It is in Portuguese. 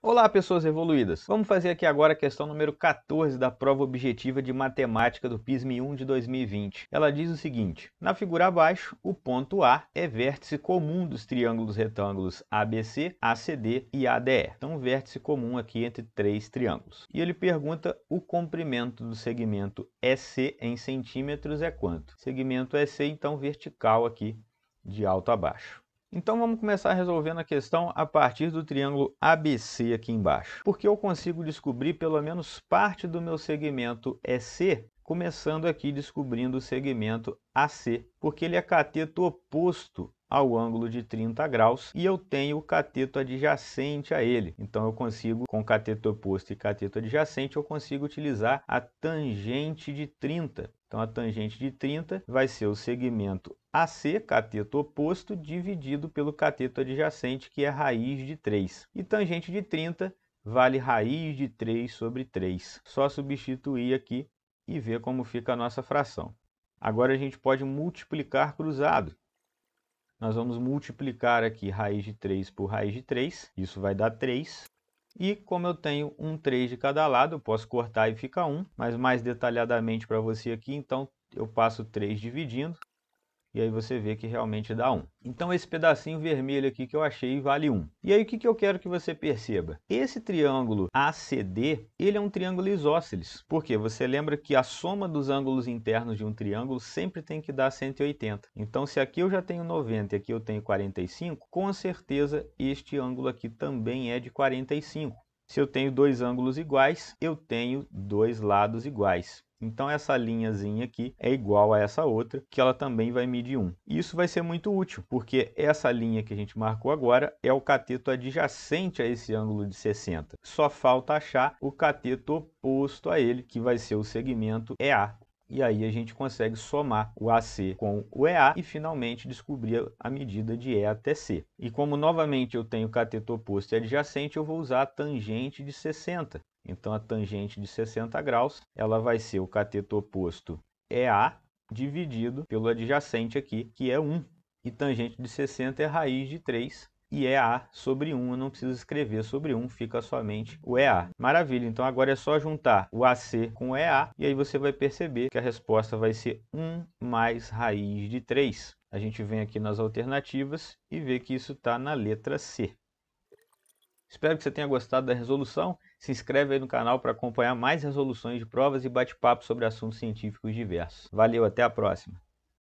Olá, pessoas evoluídas! Vamos fazer aqui agora a questão número 14 da prova objetiva de matemática do PISM 1 de 2020. Ela diz o seguinte, na figura abaixo, o ponto A é vértice comum dos triângulos retângulos ABC, ACD e ADE. Então, vértice comum aqui entre três triângulos. E ele pergunta o comprimento do segmento EC em centímetros é quanto? Segmento EC, então, vertical aqui de alto a baixo. Então vamos começar resolvendo a questão a partir do triângulo ABC aqui embaixo. Porque eu consigo descobrir pelo menos parte do meu segmento EC, começando aqui descobrindo o segmento AC, porque ele é cateto oposto ao ângulo de 30 graus e eu tenho o cateto adjacente a ele. Então eu consigo, com cateto oposto e cateto adjacente, eu consigo utilizar a tangente de 30 então, a tangente de 30 vai ser o segmento AC, cateto oposto, dividido pelo cateto adjacente, que é raiz de 3. E tangente de 30 vale raiz de 3 sobre 3. Só substituir aqui e ver como fica a nossa fração. Agora a gente pode multiplicar cruzado. Nós vamos multiplicar aqui raiz de 3 por raiz de 3, isso vai dar 3. E como eu tenho um 3 de cada lado, eu posso cortar e fica 1, mas mais detalhadamente para você aqui, então eu passo 3 dividindo e aí você vê que realmente dá 1. Então esse pedacinho vermelho aqui que eu achei vale 1. E aí o que, que eu quero que você perceba? Esse triângulo ACD, ele é um triângulo isósceles, porque você lembra que a soma dos ângulos internos de um triângulo sempre tem que dar 180. Então se aqui eu já tenho 90 e aqui eu tenho 45, com certeza este ângulo aqui também é de 45. Se eu tenho dois ângulos iguais, eu tenho dois lados iguais. Então essa linhazinha aqui é igual a essa outra, que ela também vai medir 1. Isso vai ser muito útil, porque essa linha que a gente marcou agora é o cateto adjacente a esse ângulo de 60. Só falta achar o cateto oposto a ele, que vai ser o segmento EA, e aí a gente consegue somar o AC com o EA e finalmente descobrir a medida de E até C. E como novamente eu tenho cateto oposto e adjacente, eu vou usar a tangente de 60. Então a tangente de 60 graus, ela vai ser o cateto oposto EA dividido pelo adjacente aqui, que é 1. E tangente de 60 é raiz de 3, e EA sobre 1, eu não preciso escrever sobre 1, fica somente o EA. Maravilha, então agora é só juntar o AC com o EA e aí você vai perceber que a resposta vai ser 1 mais raiz de 3. A gente vem aqui nas alternativas e vê que isso está na letra C. Espero que você tenha gostado da resolução. Se inscreve aí no canal para acompanhar mais resoluções de provas e bate-papo sobre assuntos científicos diversos. Valeu, até a próxima!